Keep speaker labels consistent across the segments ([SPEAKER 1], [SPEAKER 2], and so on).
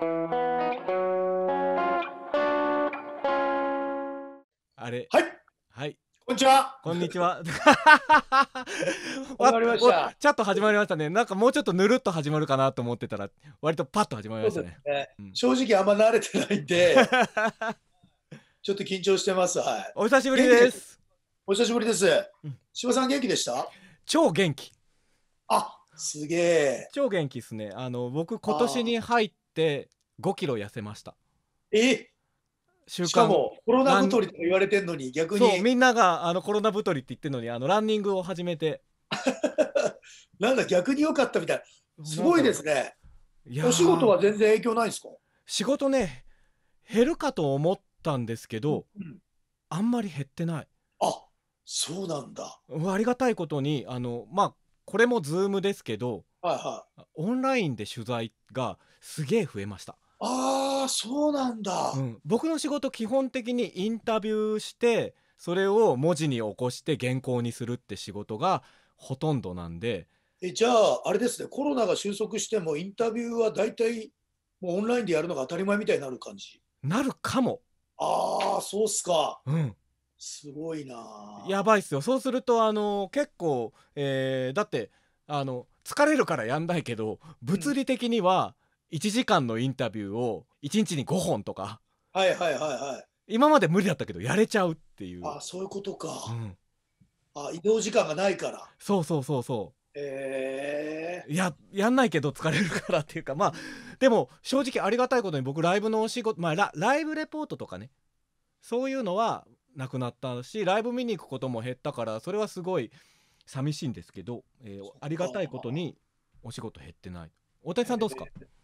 [SPEAKER 1] あれ。はい。はい。こんにちは。こんにちは。
[SPEAKER 2] わ わりましたち
[SPEAKER 1] ゃっと始まりましたね。なんかもうちょっとぬるっと始まるかなと思ってたら、割とパッと始まりましたね。
[SPEAKER 2] えうん正直あんま慣れてないんで、ちょっと緊張してます。はい。お久しぶりです。お久しぶりですうん。さん元気でした超
[SPEAKER 1] 元気。あ、すげえ。超元気ですね。あの僕今年に入っして5キロ痩せましたえ週しか間もコロナ太りと
[SPEAKER 2] 言われてんのに逆そうに
[SPEAKER 1] みんながあのコロナ太りって言ってるのにあのランニングを始めて
[SPEAKER 2] なんだ逆に良かったみたいすごいですねお仕事は全然影響ないですか仕事ね
[SPEAKER 1] 減るかと思ったんですけど、うんあんまり減ってないあそうなんだありがたいことにあのまあこれもズームですけどはいはオンラインで取材がすげえ増えました。
[SPEAKER 2] あーそうなんだ、う
[SPEAKER 1] ん、僕の仕事基本的にインタビューしてそれを文字に起こして原稿にするって仕事がほとんどなんで
[SPEAKER 2] えじゃああれですねコロナが収束してもインタビューは大体もうオンラインでやるのが当たり前みたいになる感じなるかもああそうっすかうんすごいな
[SPEAKER 1] やばいっすよそうするとあの結構、えー、だってあの疲れるからやんないけど物理的には1時間のインタビューを1日に5本とか
[SPEAKER 2] はいはいはいはい
[SPEAKER 1] 今まで無理だったけどやれちゃうっていう
[SPEAKER 2] あそういうことか、うん、あ移動時間がないから
[SPEAKER 1] そうそうそうそうへえー、ややんないけど疲れるからっていうかまあでも正直ありがたいことに僕ライブのお仕事まあラライブレポートとかねそういうのはなくなったしライブ見に行くことも減ったからそれはすごい寂しいんですけど、えー、ありがたいことにお仕事減ってない大谷さんどうですか、えー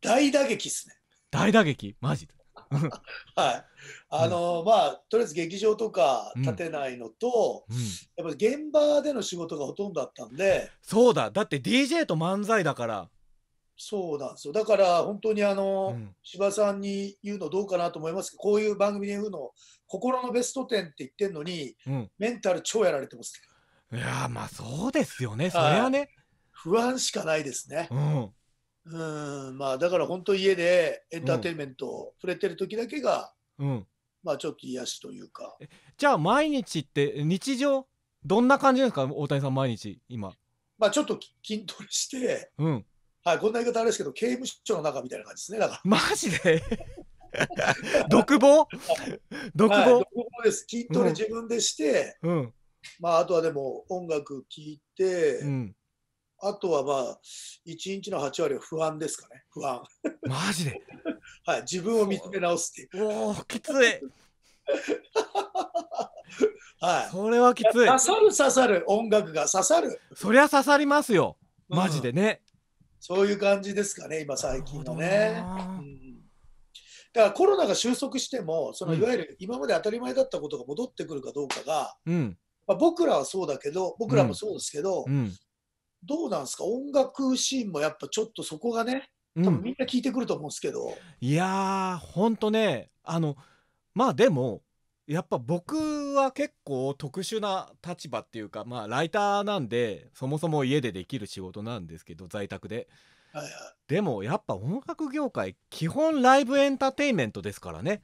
[SPEAKER 2] 大打撃すね。
[SPEAKER 1] 大打撃マジで
[SPEAKER 2] はい。あのー、まあ、とりあえず劇場とか立てないのと、うんやっぱり現場での仕事がほとんどだったんで。
[SPEAKER 1] そうだ。だって DJ と漫才だから。
[SPEAKER 2] そうなんですよ。だから本当にあの、司うん、さんに言うのどうかなと思いますけど、こういう番組で言うの、心のベスト10って言ってんのに、メンタル超やられてます。いやまあそう
[SPEAKER 1] で
[SPEAKER 3] すよね。それは
[SPEAKER 2] ね。不安しかないですね。うん。うんまあだから本当家でエンターテインメントを触れてる時だけが、うん、まあちょっと癒しというか
[SPEAKER 1] じゃあ毎日って日常どんな感じですか大谷さん毎日今ま
[SPEAKER 2] あちょっと筋トレして、うん、はいこんな言い方あれですけど刑務所の中みたいな感じですねだからマジで独房 独房、独房です筋トレ自分でして、うん、まああとはでも音楽聴いて、うんあとはまあ、一日の8割は不安ですかね、不安。マジで はい、自分を見つめ直すっていう。おお、きつい。はい。それはきつい。刺さる刺さる、音楽が刺さる。そりゃ刺さりますよ、マジでね、うん。そういう感じですかね、今最近のね。だからコロナが収束してもそのいわゆる今まで当たり前だったことが戻ってくるかどうかが、うん、まあ、僕らはそうだけど僕らもそうですけど、うんうん、どうなんですか音楽シーンもやっぱちょっとそこがね、多分みんな聞いてくると思うんですけど。
[SPEAKER 1] いや、ほんとね、あの、まあ、でも、やっぱ僕は結構特殊な立場っていうか、まあ、ライターなんで、そもそも家でできる仕事なんですけど、在宅で。はいはい。でもやっぱ音楽業界、基本ライブエンターテインメントですからね。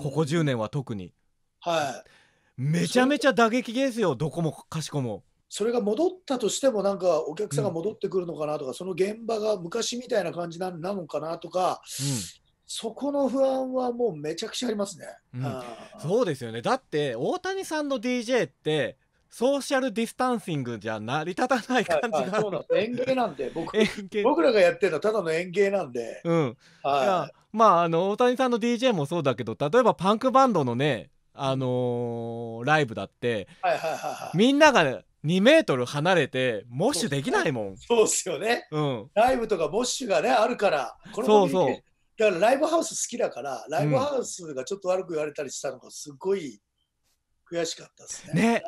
[SPEAKER 1] ここ10年は特に。
[SPEAKER 2] はい。めちゃめちゃ打撃ですよ、どこもかしこも。それが戻ったとしてもなんかお客さんが戻ってくるのかなとか、うん、その現場が昔みたいな感じなのかなとか、うん、そこの不安はもうめちゃくちゃありますね、うん、そう
[SPEAKER 1] ですよねだって大谷さんの DJ ってソーシャルディスタンシングじゃ成り
[SPEAKER 2] 立たない感じが、はいはい、なん僕僕らがやってるのはただの園芸なんで、うんはい、
[SPEAKER 1] まああの大谷さんの DJ もそうだけど例えばパンクバンドのねあのー、ライブだって、
[SPEAKER 3] はいはいはいは
[SPEAKER 1] い、みんなが2メートル離れてモッシュできないも
[SPEAKER 2] ん。そうっすよね。うん。ライブとかモッシュがね、あるから。そうそう。だからライブハウス好きだから、ライブハウスがちょっと悪く言われたりしたのがすごい悔しかったですね。
[SPEAKER 1] ね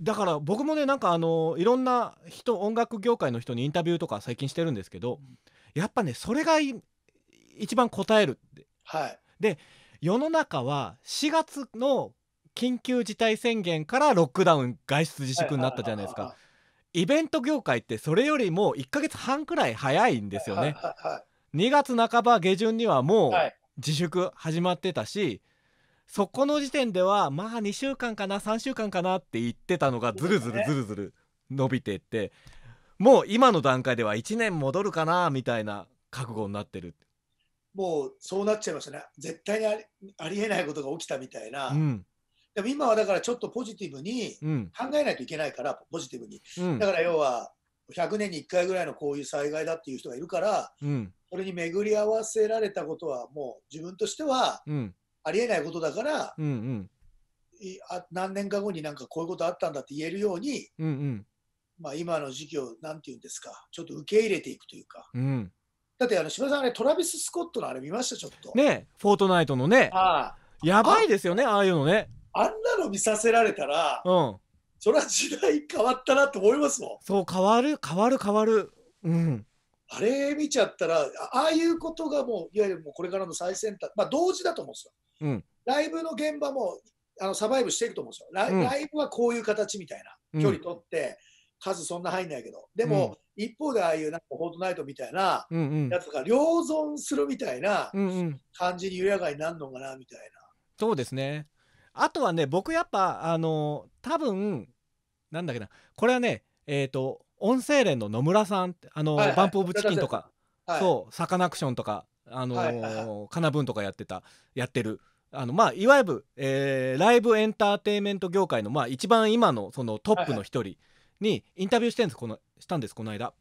[SPEAKER 1] だから僕もねなんかあのいろんな人音楽業界の人にインタビューとか最近してるんですけど、やっぱねそれが一番答えるって。はい、で世の中は4月の緊急事態宣言からロックダウン外出自粛になったじゃないですかイベント業界ってそれよりも1ヶ月半くらい早いんですよね2月半ば下旬にはもう自粛始まってたしそこの時点ではまあ2週間かな3週間かなって言ってたのがずるずるずるずる伸びていってもう今の段階では1年戻るかなみたいな覚悟になっ
[SPEAKER 3] てる
[SPEAKER 2] もうそうなっちゃいましたね絶対にありえないことが起きたみたいな、うんでも今はだからちょっとポジティブに考えないといけないから、ポジティブに、だから要は100年に1回ぐらいのこういう災害だっていう人がいるから、それに巡り合わせられたことはもう自分としてはありえないことだから、うんうん、何年か後になんかこういうことあったんだって言えるように、うんうん、まあ、今の時期を何て言うんですかちょっと受け入れていくというか。うん、だってあの柴さんあれトラビス・スコットのあれ見ましたちょっと
[SPEAKER 1] ねフォートナイトのねやばいですよねああい
[SPEAKER 2] うのねあんなの見させられたら、うん、それは時代変わったなと思いますもん。そう変わる変わる変わる。うん。あれ見ちゃったらああいうことがもういわゆるもうこれからの最先端まあ同時だと思うんですよ。うん、ライブの現場もあのサバイブしていくと思うんですよライうん、ライブはこういう形みたいな距離取って、数そんな入んないけどでも、うん、一方でああいうなんかフォートナイトみたいなやつが両存するみたいな感じに緩やかになるのかなみたいな。うんうん、
[SPEAKER 1] そうですねあとはね僕やっぱあの多分なんだっけなこれはねえっ、ー、と音声連の野村さんあの、はいはい、バンプ・オブ・チキンとか、はい、そうサカナクションとかあの、カナブンとかやってたやってるあのまあいわゆる、えー、ライブエンターテインメント業界のまあ一番今のそのトップの一人にインタビューしてんですこのしたんですこの間。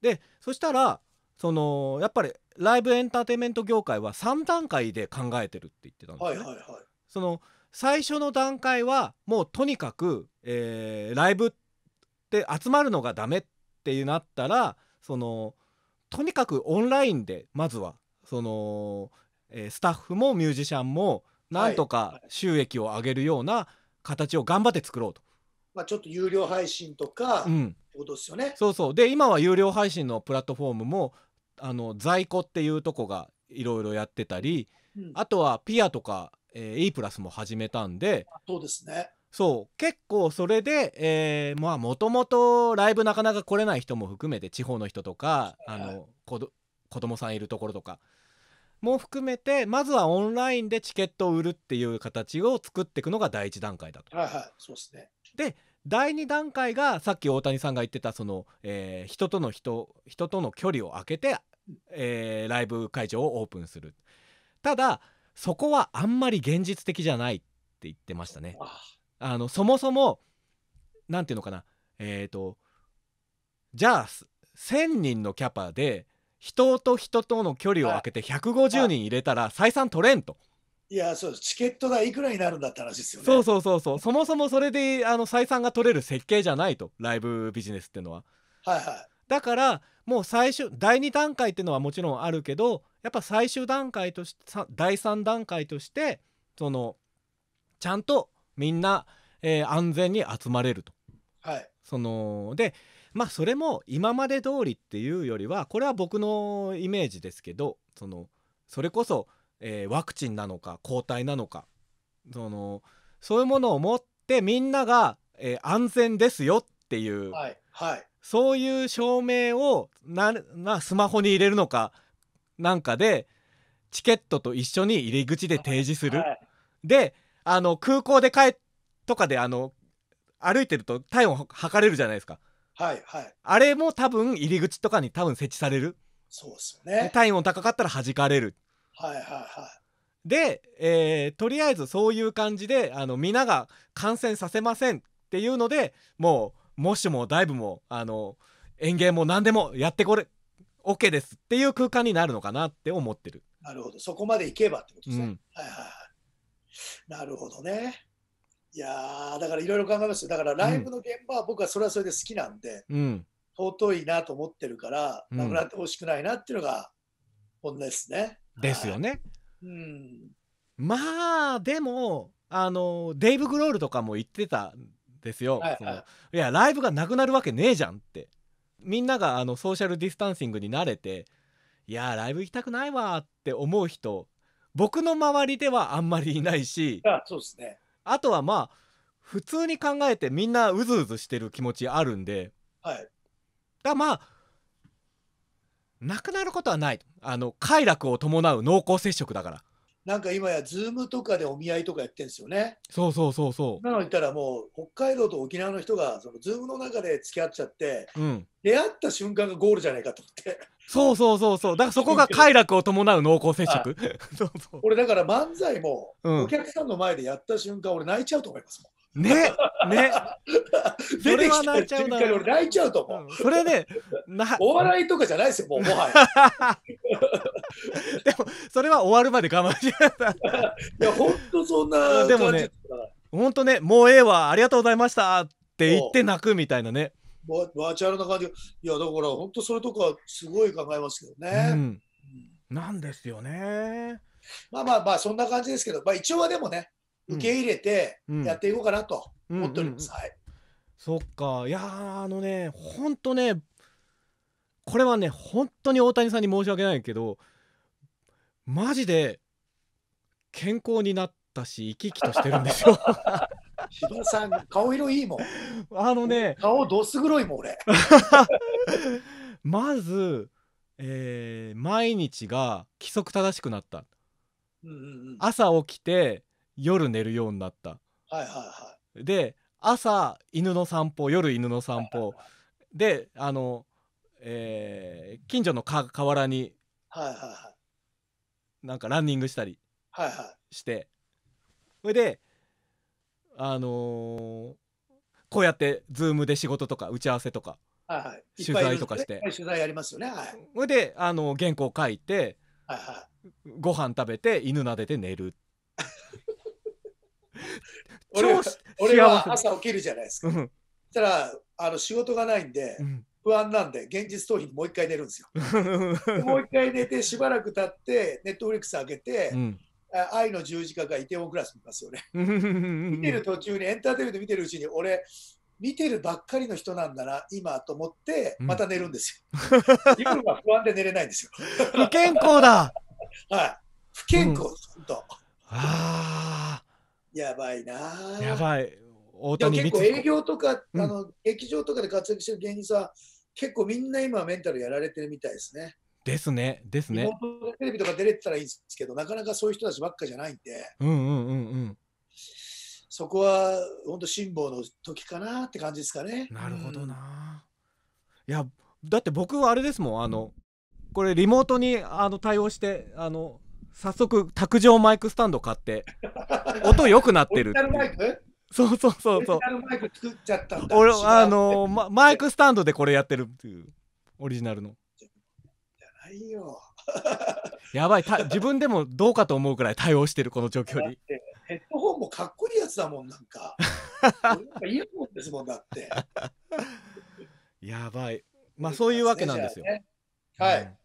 [SPEAKER 1] でそしたらそのやっぱりライブエンターテインメント業界は3段階で考えてるって言ってた
[SPEAKER 2] んですよね。はいはいはい、
[SPEAKER 1] その最初の段階はもうとにかく、えー、ライブって集まるのがダメってなったらそのとにかくオンラインでまずはその、えー、スタッフもミュージシャンもなんとか収益を上げるような形を頑張って作ろうと。
[SPEAKER 2] まあ、ちょっと有料配信とか、うん、ってことですよね。
[SPEAKER 1] そうそうで今は有料配信のプラットフォームもあの在庫っていうとこがいろいろやってたり、うん、あとはピアとかえー、E プラスも始めたんで
[SPEAKER 2] そうですね
[SPEAKER 1] そう結構それで、えー、まあもともとライブなかなか来れない人も含めて地方の人とかあの子供さんいるところとかも含めてまずはオンラインでチケットを売るっていう形を作っていくのが第一段階だ
[SPEAKER 2] と。はいはいそうですね
[SPEAKER 1] で第2段階がさっき大谷さんが言ってたその、えー、人との人人との距離を空けて、えー、ライブ会場をオープンするただそこはあんまり現実的じゃないって言ってましたね。あのそもそも何て言うのかなえっ、ー、とじゃあ1,000人のキャパで人と人との距離を空けて150人入れたら採算取れんと。
[SPEAKER 2] いやそうチケット代いくらになるんだって話ですよ
[SPEAKER 1] ね。そうそうそうそうそもそもそれであの採算が取れる設計じゃないとライブビジネスっていうのは。はいはい、だからもう最終第2段階っていうのはもちろんあるけどやっぱ最終段階として第3段階としてそのちゃんとみんな、えー、安全に集まれると。はい、そのでまあそれも今まで通りっていうよりはこれは僕のイメージですけどそのそれこそ、えー、ワクチンなのか抗体なのかそのそういうものを持ってみんなが、えー、安全ですよっていう、はいはい、そういう証明をな、まあ、スマホに入れるのかなんかでチケットと一緒に入り口で提示する。はい、であの空港で帰とかであの歩いてると体温測れるじゃないですか。
[SPEAKER 2] はいはい、
[SPEAKER 1] あれも多分入り口とかに多分設置される。
[SPEAKER 2] そうですよね。
[SPEAKER 1] 体温高かったら弾かれる。はいはいはい。で、えー、とりあえずそういう感じであの皆が感染させませんっていうのでもうもしもダイブもあの園芸も何でもやってこれ OK ですっていう空間になるのかなって思ってる。
[SPEAKER 2] なるほどそこまでいけばって
[SPEAKER 1] ことですね。うん、はいはい
[SPEAKER 2] なるほどね。いやだからいろいろ考えますよ。だからライブの現場は僕はそれはそれで好きなんで、うん、尊いなと思ってるから、なくなってほしくないなっていうのが本音ですね。
[SPEAKER 1] ですよね。うん、まあでもあのデイブ・グロールとかも言ってたですよ、はいはい、そのいやライブがなくなるわけねえじゃんってみんながあのソーシャルディスタンシングに慣れていやライブ行きたくないわって思う人僕の周りではあんまりいないし あそうですねあとはまあ普通に考えてみんなうずうずしてる気持ちあるんで、はい、だまあなくなることはないあの快楽を伴う濃厚接触だから
[SPEAKER 2] なんか今や、ズームとかでお見合いとかやってるんですよね。そう
[SPEAKER 1] そうそうそな
[SPEAKER 2] の言ったらもう、北海道と沖縄の人が、そのズームの中で付き合っちゃって、う。ん。出会った瞬間がゴールじゃないかと思って。そうそうそうそう。だからそこが快
[SPEAKER 1] 楽を伴う濃厚接触。
[SPEAKER 2] そうそう。俺だから漫才も、お客さんの前でやった瞬間、俺泣いちゃうと思いますもん。ねね出てきたら瞬間に俺泣いちゃうと思う。それね、な お笑いとかじゃないですよ、もうもはや。
[SPEAKER 1] でも、それは終わるまで我慢しなさい。いや、ほんとそんなでもね、ほんとね、もうええわ、ありがとうございましたって言って泣くみたいなね。
[SPEAKER 2] バーチャルな感じ。いや、だから本当それとかすごい考えますけどね。うん、なんですよね。まあまあまあ、そんな感じですけど、まあ一応はでもね、受け入れてやっていこうかなと思っております。はい、
[SPEAKER 1] そっかいやあのね本当ねこれはね本当に大谷さんに申し訳ないけどマジで健康になったし生き生きとしてるんですよ。
[SPEAKER 2] 柴さん顔色いいもん。あのね顔どす黒いもん俺。
[SPEAKER 1] まず、えー、毎日が規則正しくなった。朝起きて夜寝るようになった。はいはいはい、で朝犬の散歩夜犬の散歩、はいはいはい、であの、えー、近所の河原に、
[SPEAKER 2] はいはいは
[SPEAKER 1] い、なんかランニングしたりして、はいはい、それであのー、こうやってズームで仕事とか打ち合わせとか、はいはい、取材とかして、ね、取
[SPEAKER 2] 材やりますよね、はい、
[SPEAKER 1] それであの原稿書いて、
[SPEAKER 2] はいはい、ご
[SPEAKER 1] 飯食べて犬撫でて寝る
[SPEAKER 2] 俺 俺は朝起きるじゃないですか。そしたらあの仕事がないんで、不安なんで現実逃避もう一回寝るんですよ。もう一回寝てしばらく経ってネットフリックス上げて、うん、愛の十字架がイテウォンクラス見ますよね。
[SPEAKER 3] 見てる
[SPEAKER 2] 途中にエンターテインメント見てるうちに俺見てるばっかりの人なんだな今と思ってまた寝るんですよ。分は不安で寝れないんですよ。不健康だ。はい。不健康、うん、と。ああ。やばいな。やば
[SPEAKER 1] い。大谷結構営
[SPEAKER 2] 業とか、うん、あの劇場とかで活躍してる芸人さん、結構みんな今メンタルやられてるみたいですね。
[SPEAKER 1] ですね、ですね。
[SPEAKER 2] テレビとか出れてたらいいんですけど、なかなかそういう人たちばっかじゃないんで、
[SPEAKER 3] うんうんうんうん。
[SPEAKER 2] そこは本当辛抱の時かなって感じですかね。なるほどな。
[SPEAKER 1] うん、いやだって僕はあれですもんあのこれリモートにあの対応してあの早速卓上マイクスタンド買って 音良くなってるっ
[SPEAKER 2] てそうそうそうそう俺あ
[SPEAKER 1] のー、マイクスタンドでこれやってるっていうオリジナルの
[SPEAKER 2] じゃないよ
[SPEAKER 1] やばい自分でもどうかと思うくらい対応してるこの状況に
[SPEAKER 2] ヘッドホンもかっこいいやつだもんなんかイヤホンですもんだって
[SPEAKER 1] やばいまあそういうわけなんですよ、
[SPEAKER 3] ね、
[SPEAKER 2] はい、うん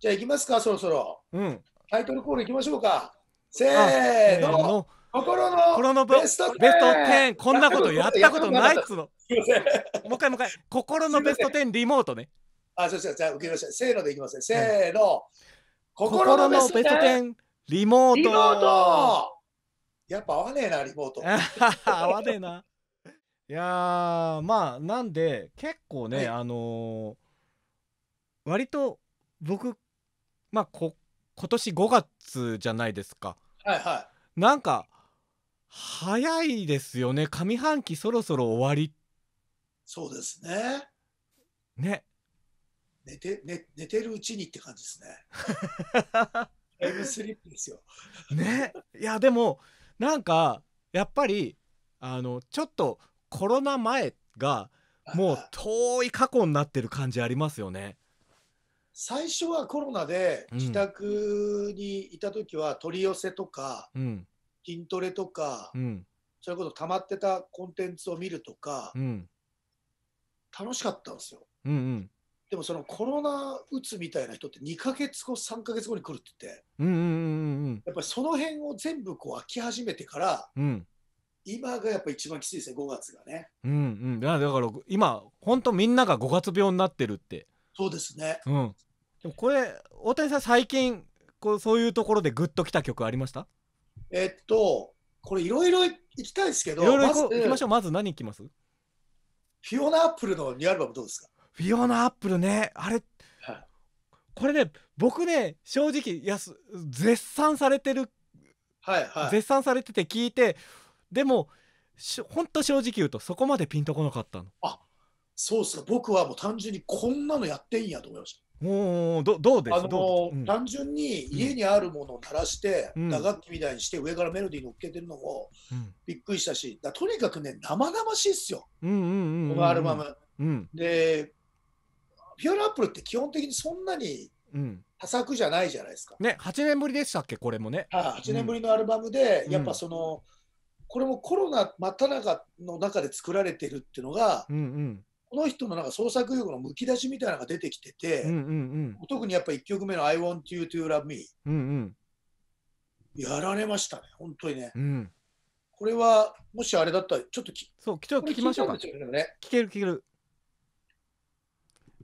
[SPEAKER 2] じゃあ行きますか、そろそろ。うん。タイトルコール行きましょうか。せーの。心の心のベストベスト10こんなことやったことないっつの。すいません。もう一回もう一回。心のベスト10リモートね。あ、そうそう。じゃあ受けました。せーのでいきますね。せーの。心のベスト10リモート。リモート
[SPEAKER 1] やっぱ合わねえな、リモート。合わねえな。いやまあなんで結構ね、はい、あのー、割と僕まあこ今年5月じゃないですか。はいはい。なんか早いですよね。上半期そろそろ終わり。そ
[SPEAKER 2] うですね。ね。寝て寝寝てるうちにって感じですね。タイムスリップですよ。ね。いやでも
[SPEAKER 1] なんかやっぱりあのちょっとコロナ前がもう遠い過去になってる感じありますよね。
[SPEAKER 2] 最初はコロナで自宅にいた時は取り寄せとか、うん、筋トレとか、うん、それこそ溜まってたコンテンツを見るとか、うん、楽しかったんですよ、うんうん、でもそのコロナうつみたいな人って2か月後3か月後に来るって言って、
[SPEAKER 3] うんうんうんうん、
[SPEAKER 2] やっぱりその辺を全部こう飽き始めてから、今がやっぱ一番きついですね5月がね。
[SPEAKER 1] うんうん、だから今本当みんなが5月病になってるって。
[SPEAKER 2] そうですね、うん、でもこれ
[SPEAKER 1] 大谷さん最近こうそういうところでグッときた曲ありました
[SPEAKER 2] えっとこれいろいろ行きたいですけどいろいろ行きまし
[SPEAKER 1] ょうまず何行きますフィオナ
[SPEAKER 2] アップルのニューアルバムどうですか
[SPEAKER 1] フィオナアップルねあれ、はい、これね僕ね正直やす絶賛されてる、はいはい、絶賛されてて聞いてでもほんと正直言うとそこまでピンとこなかったのあ
[SPEAKER 2] そうっすか僕はもう単純にこんなのやっていいんやと思いました
[SPEAKER 1] おどどうですあの、
[SPEAKER 2] うん、単純に家にあるものを垂らして、うん、打楽器みたいにして上からメロディー乗っけてるのもびっくりしたしだとにかくね生々しいっすよ、
[SPEAKER 3] このアルバム。うん、
[SPEAKER 2] でピュアラアップルって基本的にそんなに多作じゃないじゃないですか。
[SPEAKER 1] ね8年ぶりでしたっけこれもね。は8年ぶり
[SPEAKER 2] のアルバムで、やっぱそのこれもコロナ真っ只中の中で作られてるっていうのが。うんうんこの人のなんか創作意欲のむき出しみたいなのが出てきてて、うんうんうん、特にやっぱ1曲目の「I want you to love me、うんうん」やられましたね本当にね、うん、これはもしあれだったらちょっときそうちょっと聞きましょうか、ね、聞ける聞ける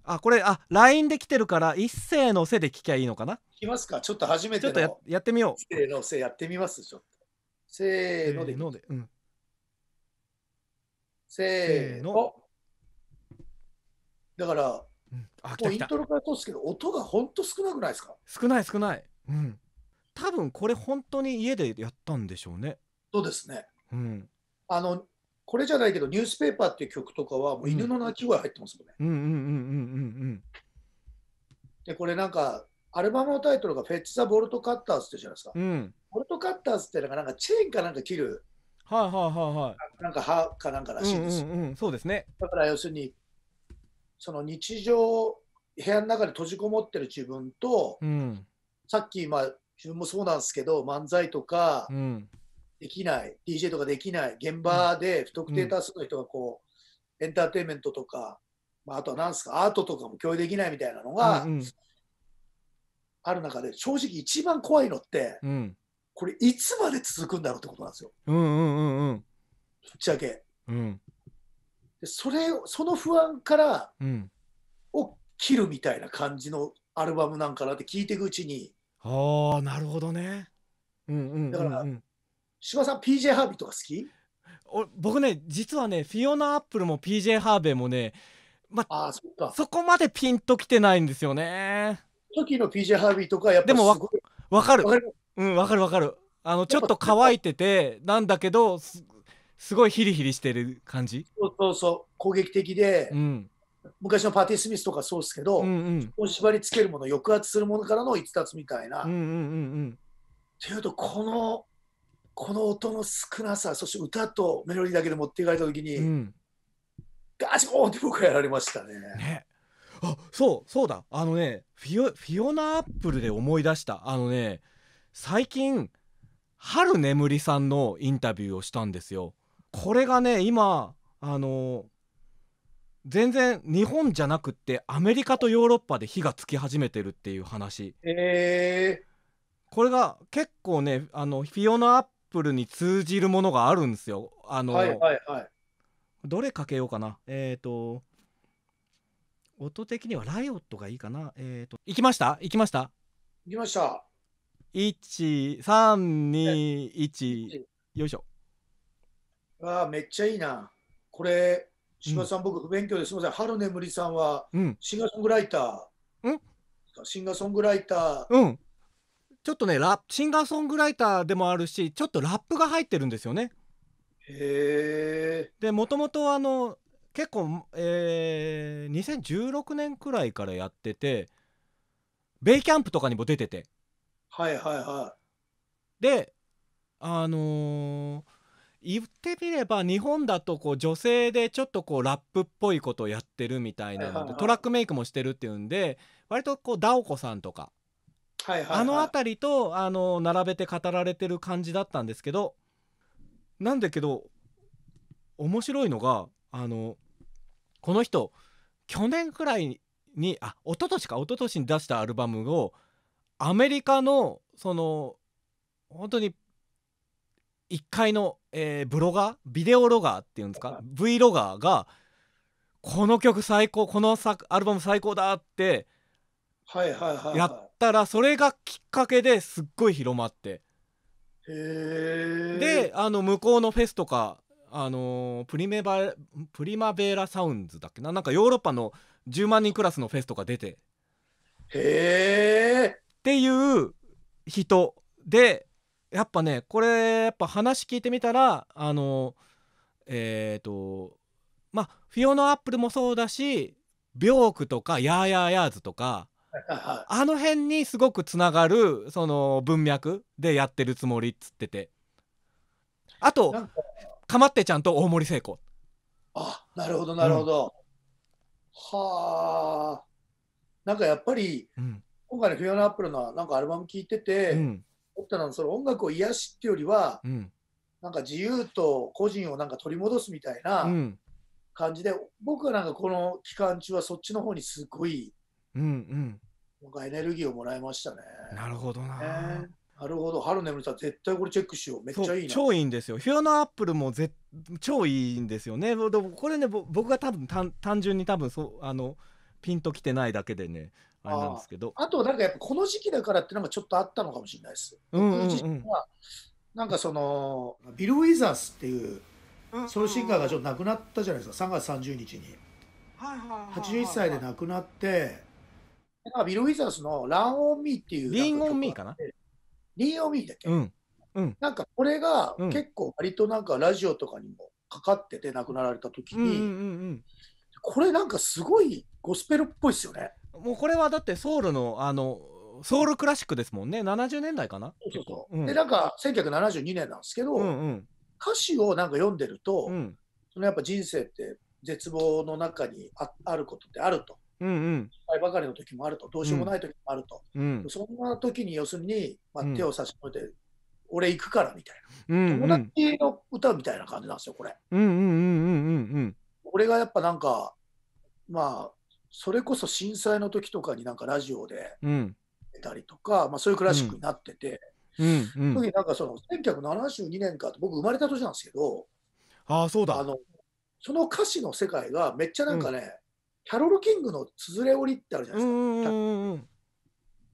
[SPEAKER 1] あこれあ LINE で来てるから一斉のせで聞きゃいいのかな
[SPEAKER 2] 聞きますかちょっと初めてちょっとややってみよう一斉のせやってみますちょっとせーので,、えーのでうん、せーのだから、うん、あもうイントロから通すけど音が本当少なくない
[SPEAKER 1] ですか少ない少ないうん多分これ本当に家でやったんでしょうね
[SPEAKER 2] そうですねうんあのこれじゃないけど「ニュースペーパー」っていう曲とかはもう犬の鳴き声入ってますもんね、
[SPEAKER 3] うん、うんうんうんうんうん
[SPEAKER 2] でこれなんかアルバムのタイトルが「フェッチ・ザ・ボルト・カッターズ」ってじゃないですか、うん、ボルト・カッターズってなんかなんかチェーンかなんか切るはいはいはいはいなんか歯かなんからしいです、うんうんうん、そうですねだから要するにその日常部屋の中で閉じこもってる自分と、うん、さっき、まあ、自分もそうなんですけど漫才とかできない、うん、DJ とかできない現場で不特定多数の人がこう、エンターテインメントとか、まあ、あとは何ですかアートとかも共有できないみたいなのが、うん、ある中で正直一番怖いのって、うん、これいつまで続くんだろうってことなんで
[SPEAKER 3] すよ。うんうんうんうん、ぶっちゃけ。うん
[SPEAKER 2] それその不安からを切るみたいな感じのアルバムなんかなって聞いていくうちに
[SPEAKER 1] ああなるほどね、うんうん、だから柴さん PJ ハービーとか好きお僕ね実はねフィオナ・アップルも PJ ハーベーもね、ま、あそかそこまでピンときてないんですよね時の PJ ハービーとかやっぱでもわ分かる分かるうん分かる分かるあのちょっと乾いててなんだけどすごいヒリヒリしてる感じ
[SPEAKER 3] そ
[SPEAKER 2] うそうそう攻撃的で、うん、昔のパーティ・ー・スミスとかそうですけど、うんうん、縛りつけるもの抑圧するものからの逸脱みたいな。と、うんうんっていうとこのこの音の少なさそして歌とメロディーだけで持っていかれた時に、うん、ガチゴーンって僕はやられましたね。ね
[SPEAKER 1] あそうそうだあのねフィオフィオナ・アップルで思い出したあのね最近春眠りさんのインタビューをしたんですよ。これがね今あの全然日本じゃなくってアメリカとヨーロッパで火がつき始めてるっていう話、えー、これが結構ねあのフィオナアップルに通じるものがあるんですよあの、はいはいはい、どれかけようかなえっ、ー、と音的にはライオットがいいかなえっ、ー、と行きました行きました行きました1 3 2 1よいしょ
[SPEAKER 2] ああ、めっちゃいいな。これ、志賀さん、僕、不勉強ですみません。春眠りさんは、シンガーソングライター。んシンガーソングライター。うん。ちょっとね、ラップシンガーソングライターでもあるし、ちょっとラップが入っ
[SPEAKER 1] てるんですよね。へえ。で、もともとあの、結構、えー、2016年くらいからやってて、ベイキャンプとかにも出てて。
[SPEAKER 2] はいはいは
[SPEAKER 1] いで、あのー言ってみれば日本だとこう女性でちょっとこうラップっぽいことをやってるみたいなのでトラックメイクもしてるっていうんで割とこうダオコさんとかあの辺りとあの並べて語られてる感じだったんですけどなんだけど面白いのがあのこの人去年くらいにあ一昨年か一昨年に出したアルバムをアメリカのその本当に1階の、えー、ブロガービデオロガーっていうんですか V ロガーがこの曲最高この作アルバム最高だってやったらそれがきっかけですっごい広まって。
[SPEAKER 2] で
[SPEAKER 1] あの向こうのフェスとか、あのー、プリメバプリマベーラサウンズだっけななんかヨーロッパの10万人クラスのフェスとか出て
[SPEAKER 2] へえ
[SPEAKER 1] っていう人でやっぱねこれやっぱ話聞いてみたらあのえっ、ー、とまあフィオノアップルもそうだしビョークとかヤーヤーヤーズとかあの辺にすごくつながるその文脈でやってるつもりっつっててあとかまってちゃんと大森聖子
[SPEAKER 2] あなるほどなるほど、うん、はあなんかやっぱり、うん、今回のフィオナアップルのなんかアルバム聴いてて、うんったのはその音楽を癒しっていうよりは、うん、なんか自由と個人をなんか取り戻すみたいな感じで、僕はなんかこの期間中はそっちの方にすごい、
[SPEAKER 3] うんうん、
[SPEAKER 2] なんかエネルギーをもらいましたね。なるほどな、なるほど春眠さん絶対これチェックしようめっちゃいいな超
[SPEAKER 1] いいんですよフィオナアップルもぜ超いいんですよねこれね僕が多分単純に多分そうあのピンときてないだけでねあれなんですけどあ
[SPEAKER 2] となんかやっぱこの時期だからっていうのがちょっとあったのかもしれないです。うはなんかそのビル・ウィザースっていうソロシンガーがちょっと亡くなったじゃないですか3月30日に。
[SPEAKER 3] 81
[SPEAKER 2] 歳で亡くなってなんかビル・ウィザースの「ラン・オン・ミー」っていうリン・オン・ミーかなリン・オン・ミーだっけ、うんうん、なんかこれが結構割となんかラジオとかにもかかってて亡くなられた時に、うん、これなんかすごいゴスペルっぽいですよね。もうこれはだってソウルのあのソウルクラシックですもんね70年代かなそうそうそうでなんか1972年なんですけど、うんうん、歌詞をなんか読んでると、うん、そのやっぱ人生って絶望の中にああることってあると。うんうん、失敗ばかりの時もあると、どうしようもない時もあると、うん、そんな時に要するに、まあ、手を差し伸べて、うん、俺行くからみたいな、うんうん、友達の歌みたいな感じなんですよ、これ。俺がやっぱなんか、まあ、それこそ震災の時とかになんかラジオで出たりとか、うん、まあ、そういうクラシックになってて、
[SPEAKER 3] うんうん、特にな
[SPEAKER 2] んかその1972年かと僕生まれた年なんですけどあそうだあのその歌詞の世界がめっちゃなんかね、キャロル・キングの「つづれ織り」ってあるじゃないですか。うんうん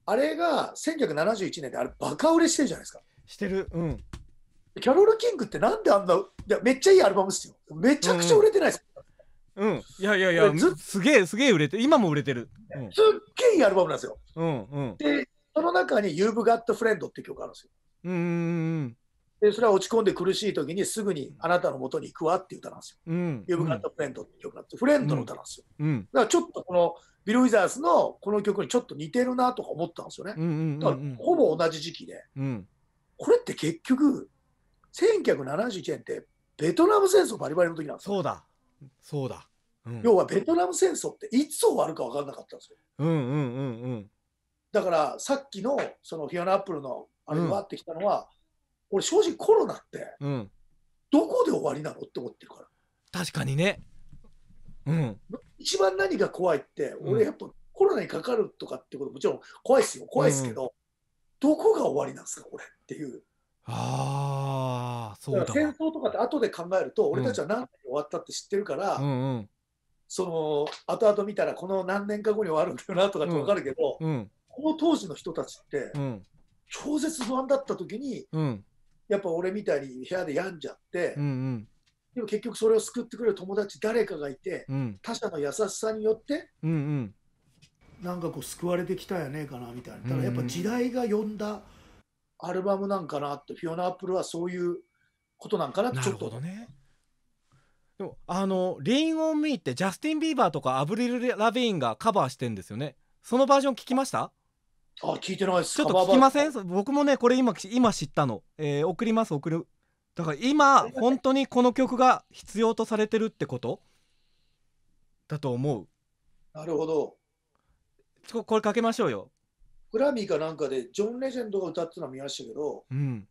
[SPEAKER 2] あれが1971年であれバカ売れしてるじゃないですか。してる。うん。キャロル・キングってなんであんな、いやめっちゃいいアルバムですよ。めちゃくちゃ売れてないです。うんいやいやいやず
[SPEAKER 1] すげえすげえ売れて今も売れてる、
[SPEAKER 2] うん、すっげえいいアルバムなんですよ、
[SPEAKER 1] うんうん、
[SPEAKER 2] でその中に「You've Got Friend」って曲があるんですよ
[SPEAKER 3] うん
[SPEAKER 2] でそれは落ち込んで苦しい時にすぐにあなたのもとに行くわっていう歌なんですよ。うん、You've Got Friend って曲なんですよ。フレンドの歌なんですよ。うん、だからちょっとこのビル・ウィザースのこの曲にちょっと似てるなとか思ったんですよね。うんうんうん、だからほぼ同じ時期で、うん、これって結局1971年ってベトナム戦争バリバリの時なんですよ。そうだそうだ、うん、要はベトナム戦争っていつ終わるか分からなかったんですよ。
[SPEAKER 3] うんうんうんうん、
[SPEAKER 2] だからさっきのそのフィアナアップルのあれがってきたのは、うん、俺正直コロナって、どこで終わりなのって思ってるから。
[SPEAKER 3] 確かにね。うん、
[SPEAKER 2] 一番何が怖いって、俺やっぱコロナにかかるとかってこともちろん怖いですよ怖いですけど、うんうん、どこが終わりなんですか俺っていう。あ
[SPEAKER 3] あ。そうだ戦
[SPEAKER 2] 争とかって後で考えると、俺たちは何年終わったって知ってるから、うんうん、その後々見たらこの何年か後に終わるんだよなとかって分かるけど、うんうん、この当時の人たちって、うん、超絶不安だった時に、やっぱ俺みたいに部屋で病んじゃって、うんうん、でも結局それを救ってくれる友達誰かがいて、他者の優しさによって、うんうんなんかこう救われてきたやねえかなみたいな、だからやっぱ時代が呼んだアルバムなんかなって、フィオナ・アップルはそういうことなんかなちょっと。ね、でもあの「レイン・オン・ミー」ってジャスティン・ビー
[SPEAKER 1] バーとかアブリル・ラビーンがカバーしてんですよねそのバージョン聞きましたあ聞いてないですちょっと聞きません僕もねこれ今今知ったの、えー、送ります送るだから今本当にこの曲が必要とされてるってことだと
[SPEAKER 2] 思うなるほどこれかけましょうよグラミーかなんかでジョン・レジェンドが歌ってたの見ましたけど、うん、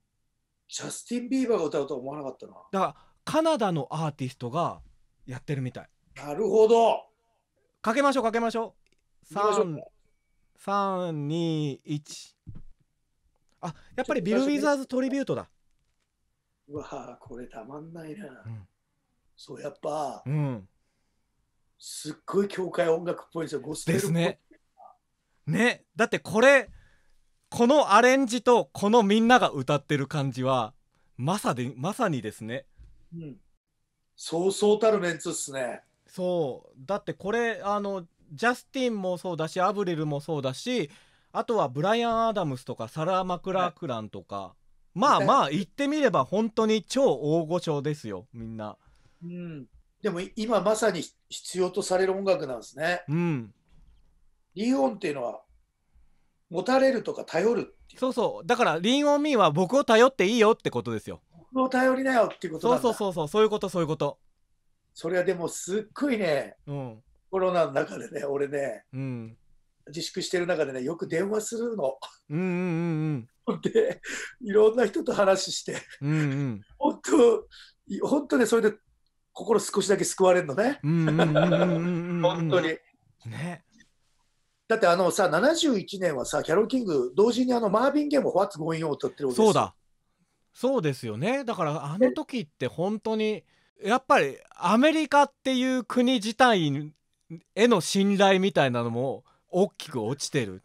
[SPEAKER 2] ジャスティン・ビーバーが歌うとは思わなかったな。
[SPEAKER 1] だからカナダのアーティストがやってるみたい。
[SPEAKER 2] なるほど。
[SPEAKER 1] かけましょうかけましょう。3、3、2、1。あやっぱりビル・ウィザーズトリビュートだ。
[SPEAKER 2] うわこれたまんないな。うん、そうやっぱ、うん、すっごい教会音楽っぽいですよ、ゴスペルですね。ねだってこれ
[SPEAKER 1] このアレンジとこのみんなが歌ってる感じはまさでまさにですね、うん、そうそうたるメンツっすねそうだってこれあのジャスティンもそうだしアブリルもそうだしあとはブライアン・アダムスとかサラ・マクラクランとか、はい、まあまあ言ってみれば本当に超大御所ですよみんな、
[SPEAKER 2] うん、でも今まさに必要とされる音楽なんですねうんリオンっていうのは持たれるとか頼る
[SPEAKER 1] そうそうだから「リン・オン・ミー」は僕を頼っていいよってことですよ僕を頼りな
[SPEAKER 2] よってことそうそうそうそうそういうことそういうことそれはでもすっごいね、うん、コロナの中でね俺ね、うん、自粛してる中でねよく電話するの。
[SPEAKER 3] うんうんうん
[SPEAKER 2] うん、でいろんな人と話して、
[SPEAKER 3] うんうん、本
[SPEAKER 2] 当本当ねそれで心少しだけ救われるのね。本当に。ね。だってあのさ、71年はさ、キャロル・キング、同時にあのマービン・ゲーム、ファッツ・ゴインを取ってるそうだ、そうですよね。だからあの
[SPEAKER 1] 時って本当に、やっぱりアメリカっていう国自体への信頼みたいなのも大きく落ちてる。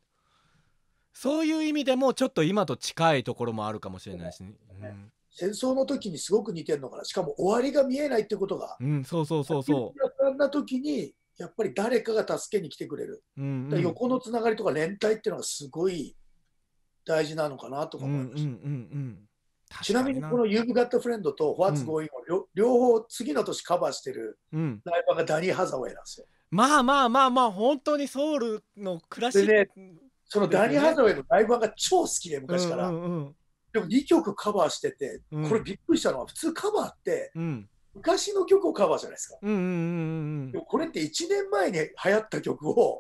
[SPEAKER 1] そういう意味でもちょっと今と近いところもあるかもしれないし、ね
[SPEAKER 3] うん、
[SPEAKER 2] 戦争の時にすごく似てるのかなしかも終わりが見えないってことが、
[SPEAKER 1] うん、そうそうそうそ
[SPEAKER 2] う。そんな時にやっぱり誰かが助けに来てくれる、うんうん、横のつながりとか連帯っていうのがすごい大事なのかなとか思い
[SPEAKER 3] ました。うんうんうん
[SPEAKER 2] なちなみにこの「You've Got a Friend」と「What's Going On、うん」両方次の年カバーしてるライバーがダニー・ハザウェイなんですよ。まあまあまあまあ本当にソウルの暮らしで、ね、そのダニー・ハザウェイのライバーが超好きで昔から、うんうんうん、でも2曲カバーしててこれびっくりしたのは普通カバーって、うん、昔の曲をカバーじゃないですか。これって1年前に流行った曲を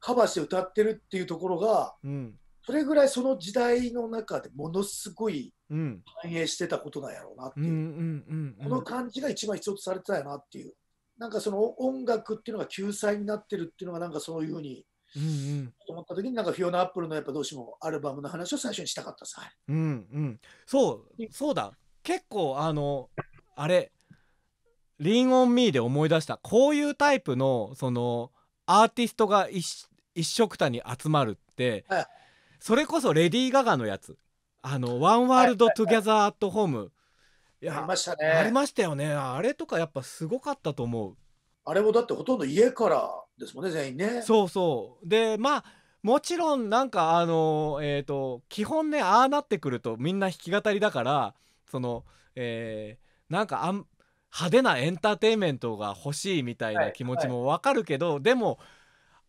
[SPEAKER 2] カバーして歌ってるっていうところが、うん、それぐらいその時代の中でものすごい反映してたことなんやろうなっ
[SPEAKER 3] ていう,、この
[SPEAKER 2] 感じが一番必要とされてたよなっていうなんかその音楽っていうのが救済になってるっていうのがなんかそういうふうにうん思った時になんかフィオナ・アップルのやっぱどうしてもアルバムの話を最初にしたかったさ、
[SPEAKER 3] うんうん、
[SPEAKER 2] そうそうだ結構あ
[SPEAKER 1] のあれリン・オン・ミーで思い出したこういうタイプのそのアーティストが一緒くたに集まるって、はい、それこそレディー・ガガのやつあの「ワンワールド・トゥギャザー・アット・ホーム」
[SPEAKER 2] ありましたねあり
[SPEAKER 1] ましたよねあれとかやっぱすごかったと思うあれもだってほとんど家からですもんね全員ねそうそうでまあもちろんなんかあのえっ、ー、と基本ねああなってくるとみんな弾き語りだからそのえー、なんかあん派手なエンターテインメントが欲しいみたいな気持ちもわかるけど、はいはい、でも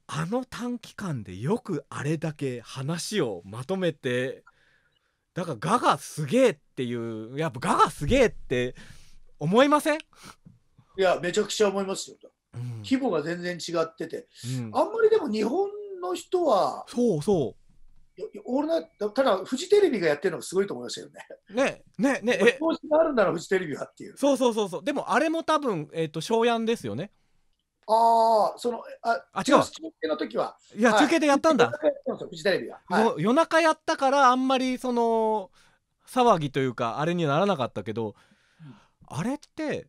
[SPEAKER 1] あの短期間でよくあれだけ話をまとめてだからガがすげえっていうやっぱガがすげえっ
[SPEAKER 2] て思いませんいやめちゃくちゃ思いますよ、うん、規模が全然違ってて、うん、あんまりでも日本の人はそうそうオールナイト、ただ、フジテレビがやってるのがすごいと思いましたよね。ね、ね、ね、え。投資があるならフ
[SPEAKER 1] ジテレビはっていう。そうそうそうそう。でも、あれも多分、えっ、ー、と、小やんですよね。
[SPEAKER 2] ああ、その、あ、あ違う。中継の時は。
[SPEAKER 1] いや、はい、中継でやったんだ。
[SPEAKER 2] 中やっすよフジテレビは、
[SPEAKER 1] はい、夜中やったから、あんまり、その、騒ぎというか、あれにならなかったけど、うん、あれって、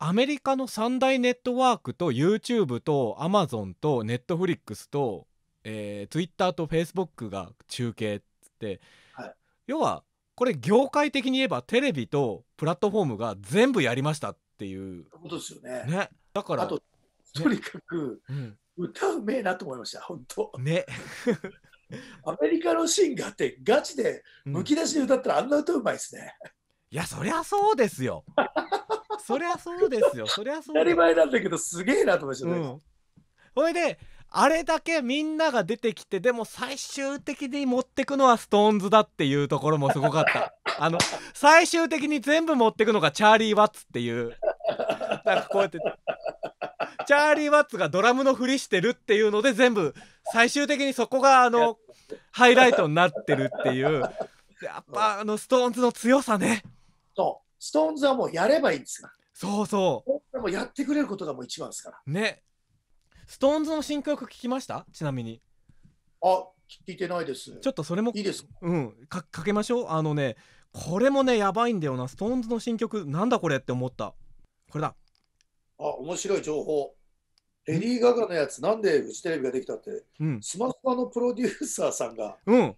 [SPEAKER 1] アメリカの三大ネットワークと YouTube と Amazon と Netflix とえー、Twitter と Facebook が中継っつって、はい、要はこれ業界的に言えばテレビとプラットフォームが全部やりましたっていう
[SPEAKER 2] ことですよね。ねだからとにかく、ね、うん歌うめえなと思いました、本当。ね。アメリカのシンガーってガチでむき出しで歌ったらあんな歌うまいですね。いや、そりゃそうですよ。そりゃそうですよ。そりゃそう。当たり前なんだけど、すげえなと思いましたね。うん、
[SPEAKER 1] ほいで、あれだけみんなが出てきてでも最終的に持ってくのは SixTONES だっていうところもすごかった あの最終的に全部持ってくのがチャーリー・ワッツっていうなんかこうやってチャーリー・ワッツがドラムのふりしてるっていうので全部最終的にそこがあのハイライトになってるっていう
[SPEAKER 2] やっぱあの SixTONES の強さねそう SixTONES はもうやればいいんですか
[SPEAKER 1] そうそ
[SPEAKER 2] うもやってくれることがもう一番ですから
[SPEAKER 1] ねストーンズの新曲聞きましたちなみに。あ聞いてないです。ちょっとそれもいいですうんかかけましょうあのねこれもねやばいんだよなストーンズの新曲なんだこれって思ったこれだ。
[SPEAKER 2] あ面白い情報。レディー・ガガのやつ、なんでフジテレビができたって、うん、スマスマのプロデューサーさんが、うん。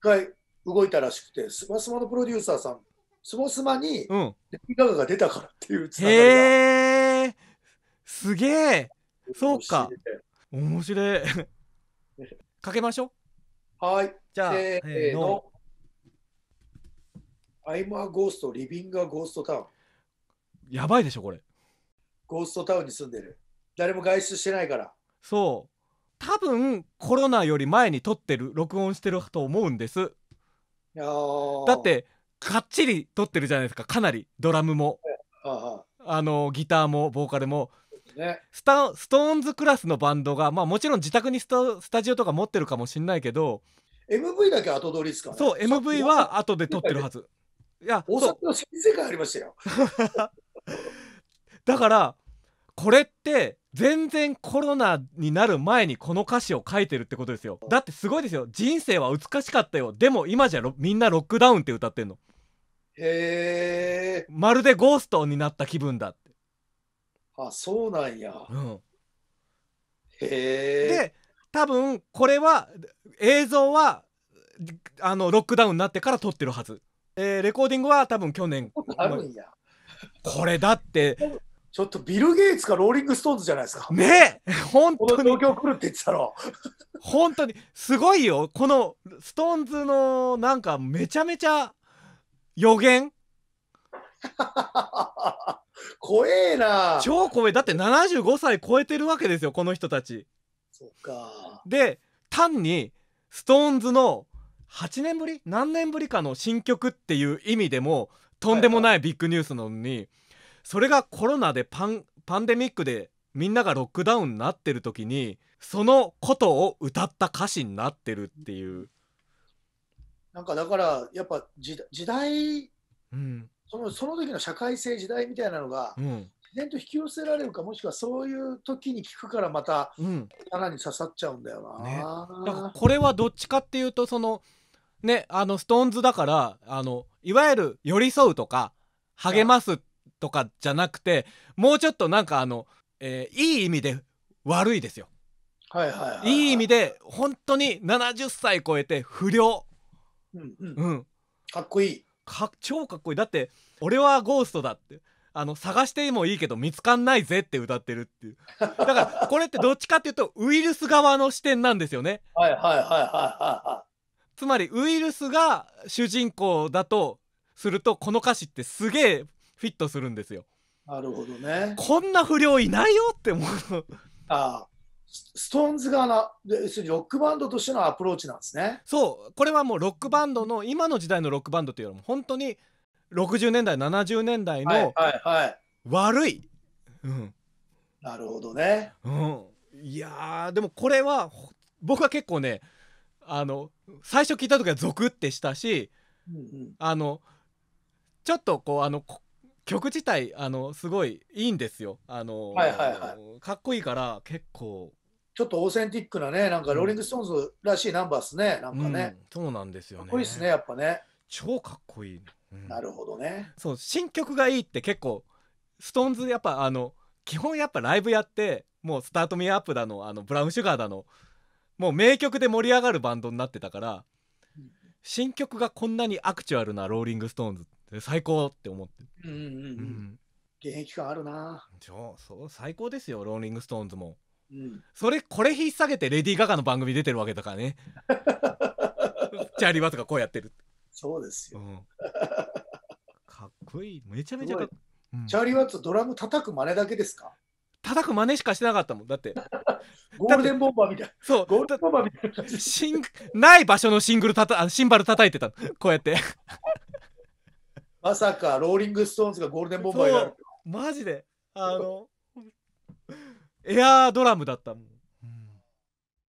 [SPEAKER 2] 回動いたらしくて、スマスマのプロデューサーさん、スマスマに、レディー・ガガが出たからっていうつながりが。へーすげえそうか。面白い。かけましょう。はい。じゃあ、せーの。アイマーゴースト、リビングアゴーストタウン。やばいでしょ、これ。ゴーストタウンに住んでる。誰も外出してないから。
[SPEAKER 1] そう。多分コロナより前に撮ってる録音してると思うんです
[SPEAKER 2] だっ
[SPEAKER 1] てかっちり撮ってるじゃないですかかなりドラムも
[SPEAKER 2] あ
[SPEAKER 1] のギターもボーカルもね、スタストーンズクラスのバンドが、まあ、もちろん自宅にスタジオとか持ってるかもしれないけど
[SPEAKER 2] MV だけ後撮りですか、ね、そ
[SPEAKER 1] う MV は後で撮ってるはず
[SPEAKER 2] いや大阪 の新世界ありましたよ
[SPEAKER 1] だからこれって全然コロナになる前にこの歌詞を書いてるってことですよだってすごいですよ人生は美しかったよでも今じゃみんなロックダウンって歌ってんの
[SPEAKER 2] へえまるでゴ
[SPEAKER 1] ーストになった気分だ
[SPEAKER 2] あそうなんや。
[SPEAKER 1] うん、へえ。で多分これは映像はあのロックダウンになってから撮ってるはず。えー、レコーディングは多分去年。ある
[SPEAKER 2] んや。これだって。ちょっとビル・ゲイツかローリング・ストーンズじゃないですか。ねえ 本当に。東京来るって言ってたろ。本当にすごいよ。このストーンズ
[SPEAKER 1] のなんかめちゃめちゃ予言 怖えな超怖えだって75歳超えてるわけですよこの人たち
[SPEAKER 3] そっか
[SPEAKER 1] で単にストーンズの8年ぶり何年ぶりかの新曲っていう意味でもとんでもないビッグニュースなのに、それがコロナでパンパンデミックでみんながロックダウンになってる時にそのことを歌った歌詞になってるっていう
[SPEAKER 2] なんかだからやっぱ時代、うん、そのその時の社会性時代みたいなのが、うん、自然と引き寄せられるかもしくはそういう時に聞くからまた、うん、さらに刺さっちゃうんだよな、ね、だからこれはどっちかっていうとその
[SPEAKER 1] ねあのストーンズだからあのいわゆる寄り添うとか励ますとかじゃなくてもうちょっとなんかあの、えー、いい意味で悪いですよ。はいはいはいはい、いい意味で本当に70歳超えて不良、うんうんうん、かっこいいか超かっこいいだって「俺はゴーストだ」ってあの探してもいいけど見つかんないぜって歌ってるっていうだからこれってどっちかっていうとウイルス側の視点なんですよね。
[SPEAKER 2] はいはいはいはいはい、
[SPEAKER 1] つまりウイルスが主人公だとするとこの歌詞ってすげえフィットするんですよ。
[SPEAKER 2] なるほどね。こんな不良いないよって思う。ああストーンズ側の要するにロックバンドとしてのアプローチなんですねそうこれはもう
[SPEAKER 1] ロックバンドの今の時代のロックバンドというよりも本当に60年代70年代の悪い,、
[SPEAKER 3] うん
[SPEAKER 2] なるほど
[SPEAKER 1] ね、うん、いやでもこれは僕は結構ねあの最初聞いた時はゾクってしたし、うんうん、あのちょっとこうあの曲自体あのすごいいいんですよあの、はいはいはい、かっこいいから結構
[SPEAKER 2] ちょっとオーセンティックなね、なんかローリング・ストーンズらしいナンバーですね、なんかね、
[SPEAKER 1] うん、そうなんですよね。かっこ
[SPEAKER 2] いいですね、やっぱね。超かっこいい。うん、なるほどね。そう、新
[SPEAKER 1] 曲がいいって結構、ストーンズやっぱあの、基本やっぱライブやって、もうスタートミーアップだの、あのブラウンシュガーだの、もう名曲で盛り上がるバンドになってたから、新曲がこんなにアクチュアルなローリング・ストーンズって最高って思って。うんうんうん。うん、
[SPEAKER 2] 現役感あるな。そそう
[SPEAKER 1] 最高ですよ、ローリング・ストーンズも。それこれ引っさげてレディー・ガガの番組出てるわけだからね チャーリー・バズがこうやってるそうですよ、うん、かっこいいめちゃめちゃかっこいいうん、チャーリー・ワッツドラム叩く真似だけですか叩く真似しかしてなかったもんだって ゴールデンボンバーみたいなそうゴールデンボンバーみたいなシンない場所のシングルたたシンバル叩いてたこうやってまさ
[SPEAKER 2] かローリング・ストーンズがゴールデンボンバーやるマジで
[SPEAKER 3] あの
[SPEAKER 1] エアードラムだったもん